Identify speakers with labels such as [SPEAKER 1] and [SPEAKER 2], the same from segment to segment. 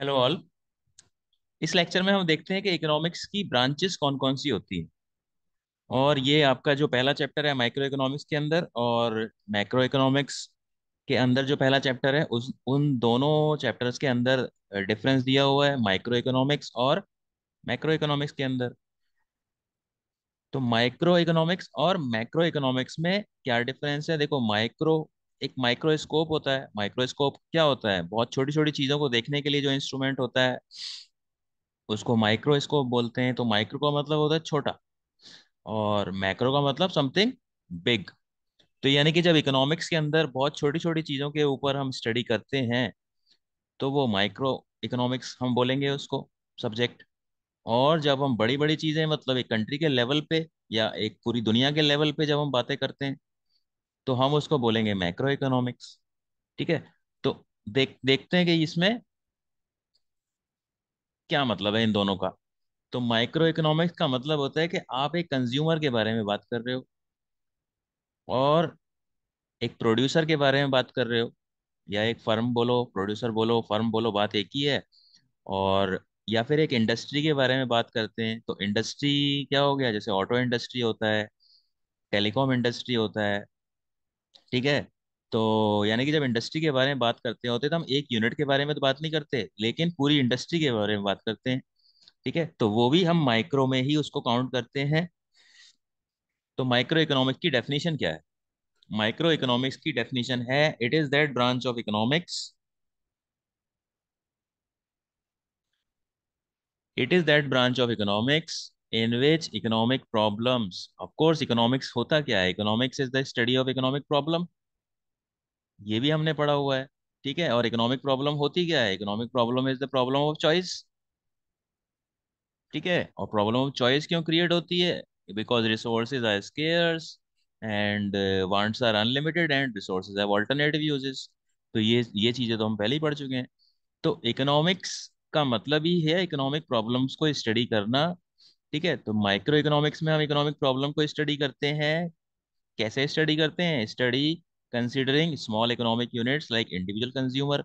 [SPEAKER 1] hello all इस lecture में हम देखते हैं कि इकोनॉमिक्स की ब्रांचेस कौन कौन सी होती हैं और ये आपका जो पहला चैप्टर है माइक्रो इकोनॉमिक्स के अंदर और मैक्रो इकोनॉमिक्स के अंदर जो पहला चैप्टर है उस उन दोनों चैप्टर्स के अंदर डिफरेंस दिया हुआ है माइक्रो इकोनॉमिक्स और मैक्रो इकोनॉमिक्स के अंदर तो माइक्रो इकोनॉमिक्स और मैक्रो इकोनॉमिक्स में क्या डिफरेंस है देखो माइक्रो एक माइक्रोस्कोप होता है माइक्रोस्कोप क्या होता है बहुत छोटी छोटी चीजों को देखने के लिए जो इंस्ट्रूमेंट होता है उसको माइक्रोस्कोप बोलते हैं तो माइक्रो का मतलब होता है छोटा और मैक्रो का मतलब समथिंग बिग तो यानी कि जब इकोनॉमिक्स के अंदर बहुत छोटी छोटी चीज़ों के ऊपर हम स्टडी करते हैं तो वो माइक्रो इकोनॉमिक्स हम बोलेंगे उसको सब्जेक्ट और जब हम बड़ी बड़ी चीज़ें मतलब एक कंट्री के लेवल पे या एक पूरी दुनिया के लेवल पे जब हम बातें करते हैं तो हम उसको बोलेंगे मैक्रो इकोनॉमिक्स ठीक है तो देख देखते हैं कि इसमें क्या मतलब है इन दोनों का तो माइक्रो इकोनॉमिक्स का मतलब होता है कि आप एक कंज्यूमर के बारे में बात कर रहे हो और एक प्रोड्यूसर के बारे में बात कर रहे हो या एक फर्म बोलो प्रोड्यूसर बोलो फर्म बोलो बात एक ही है और या फिर एक इंडस्ट्री के बारे में बात करते हैं तो इंडस्ट्री क्या हो गया जैसे ऑटो इंडस्ट्री होता है टेलीकॉम इंडस्ट्री होता है ठीक है तो यानी कि जब इंडस्ट्री के बारे में बात करते होते तो हम एक यूनिट के बारे में तो बात नहीं करते लेकिन पूरी इंडस्ट्री के बारे में बात करते हैं ठीक है तो वो भी हम माइक्रो में ही उसको काउंट करते हैं तो माइक्रो इकोनॉमिक्स की डेफिनेशन क्या है माइक्रो इकोनॉमिक्स की डेफिनेशन है it is that branch of economics it is that branch of economics in which economic problems of course economics होता क्या है economics is the study of economic problem ये भी हमने पढ़ा हुआ है ठीक है और इकोनॉमिक प्रॉब्लम होती क्या है economic problem is the problem of choice ठीक है और प्रॉब्लम ऑफ चॉइस क्यों क्रिएट होती है because resources are scarce and wants are unlimited and resources have alternative uses तो ये ये चीज़ें तो हम पहले ही पढ़ चुके हैं तो इकोनॉमिक्स का मतलब ही है इकोनॉमिक प्रॉब्लम्स को स्टडी करना ठीक है तो माइक्रो इकोनॉमिक्स में हम इकोनॉमिक प्रॉब्लम को स्टडी करते हैं कैसे स्टडी करते हैं study considering small economic units like individual consumer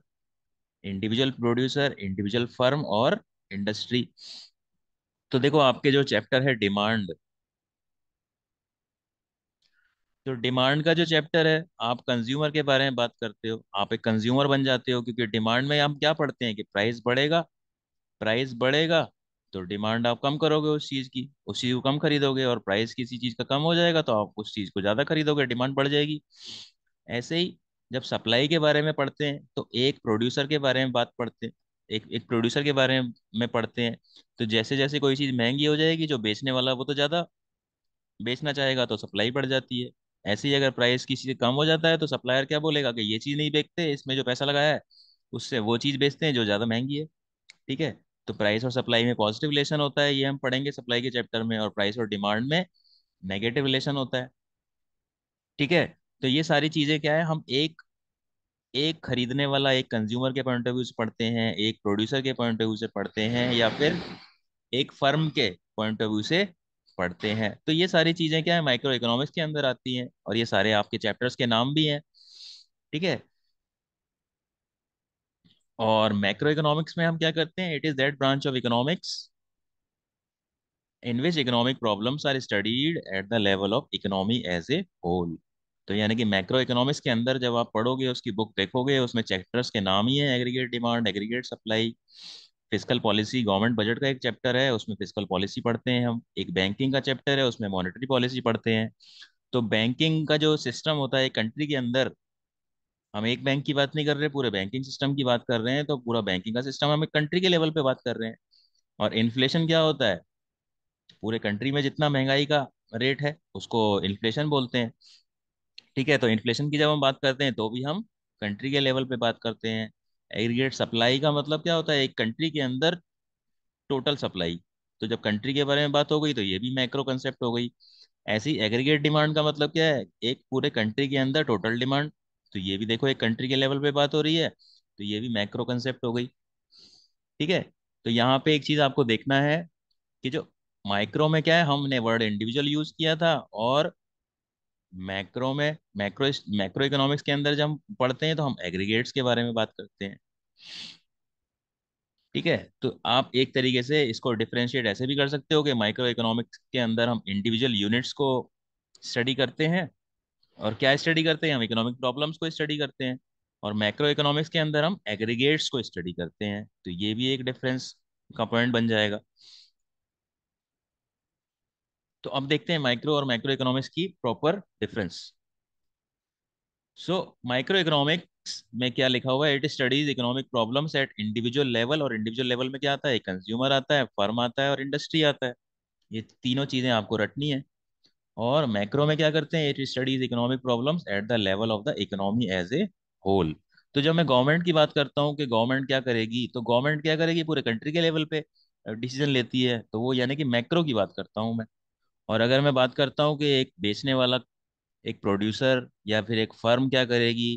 [SPEAKER 1] individual producer individual firm और इंडस्ट्री तो देखो आपके जो चैप्टर है डिमांड तो डिमांड का जो चैप्टर है आप कंज्यूमर के बारे में बात करते हो आप एक कंज्यूमर बन जाते हो क्योंकि डिमांड में हम क्या पढ़ते हैं कि प्राइस बढ़ेगा प्राइस बढ़ेगा तो डिमांड आप कम करोगे उस चीज़ की उस चीज़ को कम खरीदोगे और प्राइस किसी चीज़ का कम हो जाएगा तो आप उस चीज़ को ज़्यादा खरीदोगे डिमांड बढ़ जाएगी ऐसे ही जब सप्लाई के बारे में पढ़ते हैं तो एक प्रोड्यूसर के बारे में बात पढ़ते हैं एक एक प्रोड्यूसर के बारे में पढ़ते हैं तो जैसे जैसे कोई चीज़ महंगी हो जाएगी जो बेचने वाला वो तो ज़्यादा बेचना चाहेगा तो सप्लाई बढ़ जाती है ऐसे ही अगर प्राइस किसी से कम हो जाता है तो सप्लायर क्या बोलेगा कि ये चीज़ नहीं बेचते इसमें जो पैसा लगाया है उससे वो चीज़ बेचते हैं जो ज़्यादा महंगी है ठीक है तो प्राइस और सप्लाई में पॉजिटिव रिलेशन होता है ये हम पढ़ेंगे सप्लाई के चैप्टर में और प्राइस और डिमांड में नेगेटिव रिलेशन होता है ठीक है तो ये सारी चीज़ें क्या है हम एक एक खरीदने वाला एक कंज्यूमर के पॉइंट ऑफ व्यू से पढ़ते हैं एक प्रोड्यूसर के पॉइंट ऑफ व्यू से पढ़ते हैं या फिर एक फर्म के पॉइंट ऑफ व्यू से पढ़ते हैं तो ये सारी चीज़ें क्या है माइक्रो इकोनॉमिक्स के अंदर आती हैं और ये सारे आपके चैप्टर्स के नाम भी हैं ठीक है और मैक्रो इकोनॉमिक्स में हम क्या करते हैं it is that branch of economics in which economic problems are studied at the level of economy as a whole तो यानी कि मैक्रो इकोनॉमिक्स के अंदर जब आप पढ़ोगे उसकी बुक देखोगे उसमें चैप्टर्स के नाम ही है aggregate demand aggregate supply physical policy government budget का एक चैप्टर है उसमें फिजिकल पॉलिसी पढ़ते हैं हम एक बैंकिंग का चैप्टर है उसमें मॉनेटरी पॉलिसी पढ़ते हैं तो बैंकिंग का जो सिस्टम होता है कंट्री के अंदर हम एक बैंक की बात नहीं कर रहे पूरे बैंकिंग सिस्टम की बात कर रहे हैं तो पूरा बैंकिंग का सिस्टम हम एक कंट्री के लेवल पे बात कर रहे हैं और इन्फ्लेशन क्या होता है पूरे कंट्री में जितना महंगाई का रेट है उसको इन्फ्लेशन बोलते हैं ठीक है तो इन्फ्लेशन की जब हम बात करते हैं तो भी हम कंट्री के लेवल पे बात करते हैं एग्रीगेट सप्लाई का मतलब क्या होता है एक कंट्री के अंदर टोटल सप्लाई तो जब कंट्री के बारे में बात हो गई तो ये भी माइक्रो कंसेप्ट हो गई ऐसी एग्रीगेट डिमांड का मतलब क्या है एक पूरे कंट्री के अंदर टोटल डिमांड तो ये भी देखो एक कंट्री के लेवल पे बात हो रही है तो ये भी मैक्रो कंसेप्ट हो गई ठीक है तो यहाँ पे एक चीज आपको देखना है कि जो माइक्रो में क्या है हमने वर्ड इंडिविजुअल यूज किया था और मैक्रो में मैक्रो मैक्रो इकोनॉमिक्स के अंदर जब हम पढ़ते हैं तो हम एग्रीगेट्स के बारे में बात करते हैं ठीक है तो आप एक तरीके से इसको डिफ्रेंशिएट ऐसे भी कर सकते हो कि माइक्रो इकोनॉमिक्स के अंदर हम इंडिविजुअल यूनिट्स को स्टडी करते हैं और क्या स्टडी करते हैं हम इकोनॉमिक प्रॉब्लम्स को स्टडी करते हैं और मैक्रो इकोनॉमिक्स के अंदर हम एग्रीगेट्स को स्टडी करते हैं तो ये भी एक डिफरेंस का पॉइंट बन जाएगा तो अब देखते हैं माइक्रो और माइक्रो इकोनॉमिक्स की proper difference so micro economics में क्या लिखा हुआ है it studies economic problems at individual level और इंडिविजुअल लेवल में क्या आता है कंज्यूमर आता है फर्म आता है और इंडस्ट्री आता है ये तीनों चीजें आपको रटनी है और मैक्रो में क्या करते हैं it studies economic problems at the level of the economy as a whole तो जब मैं गवर्नमेंट की बात करता हूँ कि गवर्नमेंट क्या करेगी तो गवर्नमेंट क्या करेगी पूरे कंट्री के लेवल पे डिसीजन लेती है तो वो यानी कि मैक्रो की बात करता हूँ मैं और अगर मैं बात करता हूँ कि एक बेचने वाला एक प्रोड्यूसर या फिर एक फर्म क्या करेगी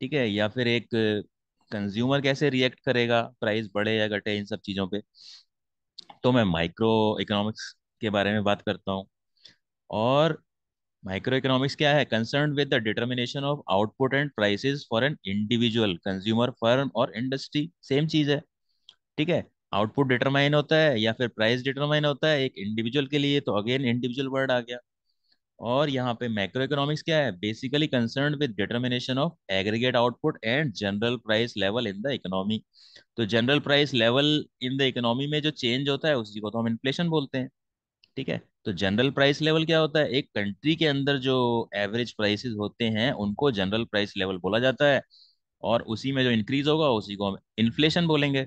[SPEAKER 1] ठीक है या फिर एक कंज्यूमर कैसे रिएक्ट करेगा प्राइस बढ़े या घटे इन सब चीज़ों पे तो मैं माइक्रो इकोनॉमिक्स के बारे में बात करता हूँ और माइक्रो इकोनॉमिक्स क्या है concern with the determination of output and prices for an individual consumer firm और इंडस्ट्री सेम चीज है ठीक है आउटपुट डिटरमाइन होता है या फिर प्राइस डिटरमाइन होता है एक इंडिविजुअल के लिए तो अगेन इंडिविजुअल वर्ड आ गया और यहाँ पे माइक्रो इकोनॉमिक्स क्या है basically concern with determination of aggregate output and general price level in the economy तो general price level in the economy में जो चेंज होता है उसी को तो हम इन्फ्लेशन बोलते हैं ठीक है तो जनरल प्राइस लेवल क्या होता है एक कंट्री के अंदर जो एवरेज प्राइसेस होते हैं उनको जनरल प्राइस लेवल बोला जाता है और उसी में जो इंक्रीज होगा उसी को हम इन्फ्लेशन बोलेंगे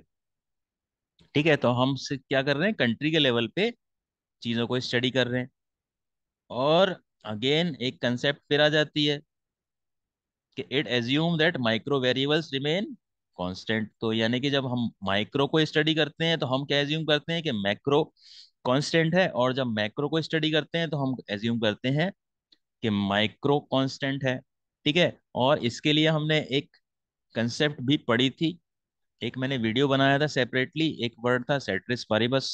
[SPEAKER 1] ठीक है तो हम क्या कर रहे हैं कंट्री के लेवल पे चीज़ों को स्टडी कर रहे हैं और अगेन एक कंसेप्ट फिर आ जाती है कि it assume that micro variables remain constant तो यानी कि जब हम माइक्रो को स्टडी करते हैं तो हम क्या एज्यूम करते हैं कि मैक्रो कांस्टेंट है और जब मैक्रो को स्टडी करते हैं तो हम एज्यूम करते हैं कि माइक्रो कांस्टेंट है ठीक है और इसके लिए हमने एक कंसेप्ट भी पढ़ी थी एक मैंने वीडियो बनाया था सेपरेटली एक वर्ड था सेट्रिस परिबस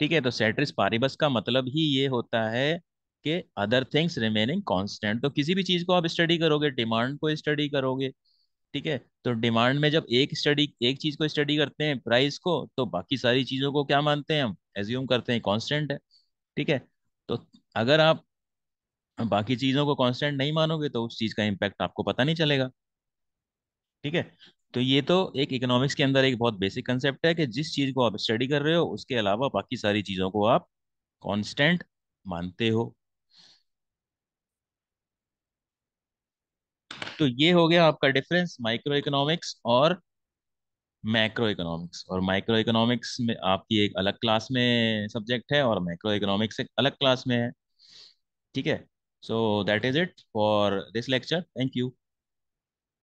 [SPEAKER 1] ठीक है तो सेट्रिस पारिबस का मतलब ही ये होता है कि अदर थिंग्स रिमेनिंग कांस्टेंट तो किसी भी चीज़ को आप स्टडी करोगे डिमांड को स्टडी करोगे ठीक है तो डिमांड में जब एक स्टडी एक चीज को स्टडी करते हैं प्राइस को तो बाकी सारी चीजों को क्या मानते हैं हम एज्यूम करते हैं कॉन्स्टेंट है ठीक है तो अगर आप बाकी चीजों को कॉन्स्टेंट नहीं मानोगे तो उस चीज का इम्पैक्ट आपको पता नहीं चलेगा ठीक है तो ये तो एक इकोनॉमिक्स के अंदर एक बहुत बेसिक कंसेप्ट है कि जिस चीज को आप स्टडी कर रहे हो उसके अलावा बाकी सारी चीजों को आप कांस्टेंट मानते हो तो ये हो गया आपका डिफरेंस माइक्रो इकोनॉमिक्स और मैक्रो इकोनॉमिक्स और माइक्रो इकोनॉमिक्स में आपकी एक अलग क्लास में सब्जेक्ट है और माइक्रो इकोनॉमिक्स एक अलग क्लास में है ठीक है so that is it for this lecture thank you